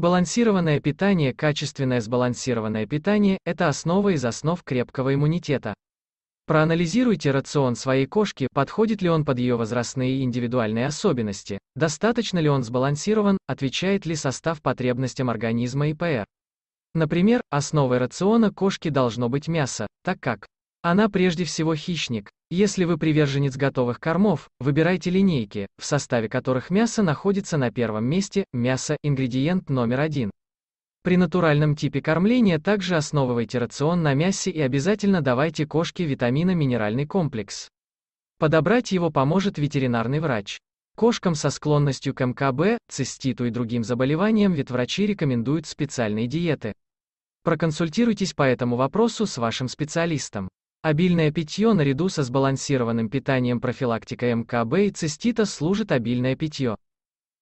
Сбалансированное питание, качественное сбалансированное питание – это основа из основ крепкого иммунитета. Проанализируйте рацион своей кошки, подходит ли он под ее возрастные и индивидуальные особенности, достаточно ли он сбалансирован, отвечает ли состав потребностям организма и ПР. Например, основой рациона кошки должно быть мясо, так как она прежде всего хищник. Если вы приверженец готовых кормов, выбирайте линейки, в составе которых мясо находится на первом месте, мясо – ингредиент номер один. При натуральном типе кормления также основывайте рацион на мясе и обязательно давайте кошке витамино-минеральный комплекс. Подобрать его поможет ветеринарный врач. Кошкам со склонностью к МКБ, циститу и другим заболеваниям ветврачи рекомендуют специальные диеты. Проконсультируйтесь по этому вопросу с вашим специалистом. Обильное питье наряду со сбалансированным питанием профилактика МКБ и цистита служит обильное питье.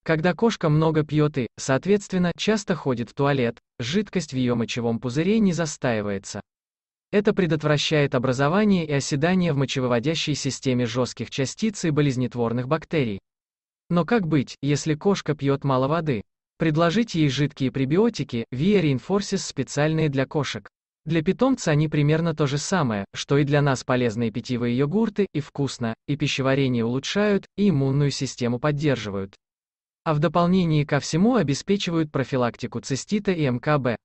Когда кошка много пьет и, соответственно, часто ходит в туалет, жидкость в ее мочевом пузыре не застаивается. Это предотвращает образование и оседание в мочевыводящей системе жестких частиц и болезнетворных бактерий. Но как быть, если кошка пьет мало воды? Предложите ей жидкие пребиотики, Via Reinforces специальные для кошек. Для питомца они примерно то же самое, что и для нас полезные питьевые йогурты, и вкусно, и пищеварение улучшают, и иммунную систему поддерживают. А в дополнение ко всему обеспечивают профилактику цистита и МКБ.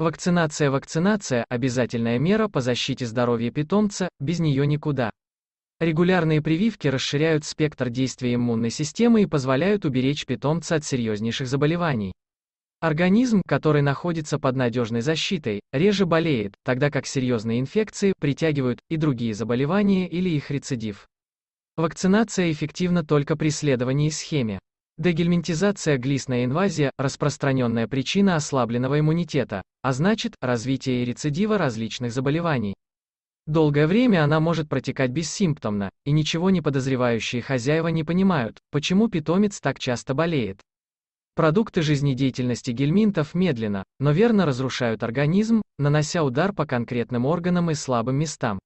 Вакцинация-вакцинация – обязательная мера по защите здоровья питомца, без нее никуда. Регулярные прививки расширяют спектр действия иммунной системы и позволяют уберечь питомца от серьезнейших заболеваний. Организм, который находится под надежной защитой, реже болеет, тогда как серьезные инфекции притягивают и другие заболевания или их рецидив. Вакцинация эффективна только при следовании схеме. Дегельминтизация глистная инвазия – распространенная причина ослабленного иммунитета, а значит, развитие и рецидива различных заболеваний. Долгое время она может протекать бессимптомно, и ничего не подозревающие хозяева не понимают, почему питомец так часто болеет. Продукты жизнедеятельности гельминтов медленно, но верно разрушают организм, нанося удар по конкретным органам и слабым местам.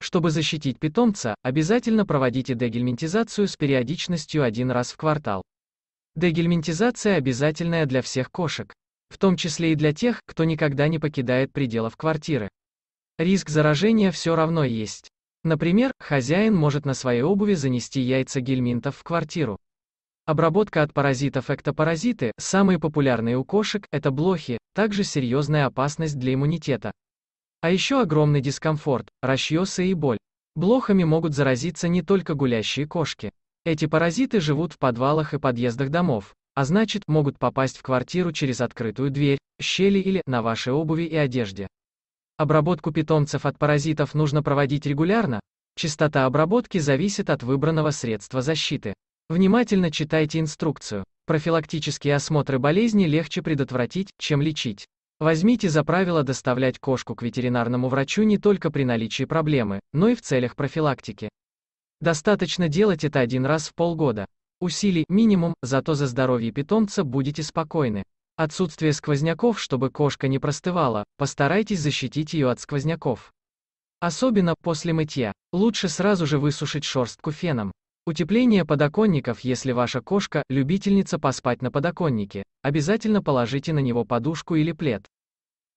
Чтобы защитить питомца, обязательно проводите дегельминтизацию с периодичностью один раз в квартал. Дегельминтизация обязательная для всех кошек, в том числе и для тех, кто никогда не покидает пределов квартиры. Риск заражения все равно есть. Например, хозяин может на своей обуви занести яйца гельминтов в квартиру. Обработка от паразитов эктопаразиты, самые популярные у кошек, это блохи, также серьезная опасность для иммунитета. А еще огромный дискомфорт, расчесы и боль. Блохами могут заразиться не только гулящие кошки. Эти паразиты живут в подвалах и подъездах домов, а значит, могут попасть в квартиру через открытую дверь, щели или на вашей обуви и одежде. Обработку питомцев от паразитов нужно проводить регулярно. Частота обработки зависит от выбранного средства защиты. Внимательно читайте инструкцию. Профилактические осмотры болезни легче предотвратить, чем лечить. Возьмите за правило доставлять кошку к ветеринарному врачу не только при наличии проблемы, но и в целях профилактики. Достаточно делать это один раз в полгода. Усилий минимум, зато за здоровье питомца будете спокойны. Отсутствие сквозняков, чтобы кошка не простывала, постарайтесь защитить ее от сквозняков. Особенно после мытья. Лучше сразу же высушить шерстку феном. Утепление подоконников Если ваша кошка – любительница поспать на подоконнике, обязательно положите на него подушку или плед.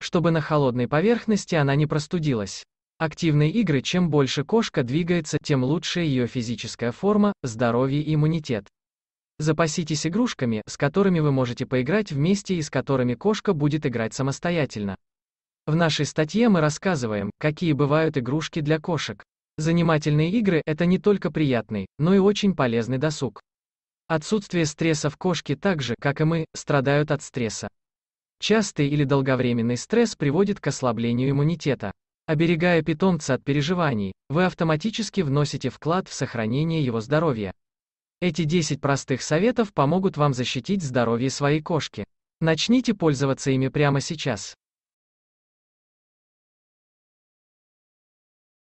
Чтобы на холодной поверхности она не простудилась. Активные игры Чем больше кошка двигается, тем лучше ее физическая форма, здоровье и иммунитет. Запаситесь игрушками, с которыми вы можете поиграть вместе и с которыми кошка будет играть самостоятельно. В нашей статье мы рассказываем, какие бывают игрушки для кошек. Занимательные игры – это не только приятный, но и очень полезный досуг. Отсутствие стресса в кошке так же, как и мы, страдают от стресса. Частый или долговременный стресс приводит к ослаблению иммунитета. Оберегая питомца от переживаний, вы автоматически вносите вклад в сохранение его здоровья. Эти 10 простых советов помогут вам защитить здоровье своей кошки. Начните пользоваться ими прямо сейчас.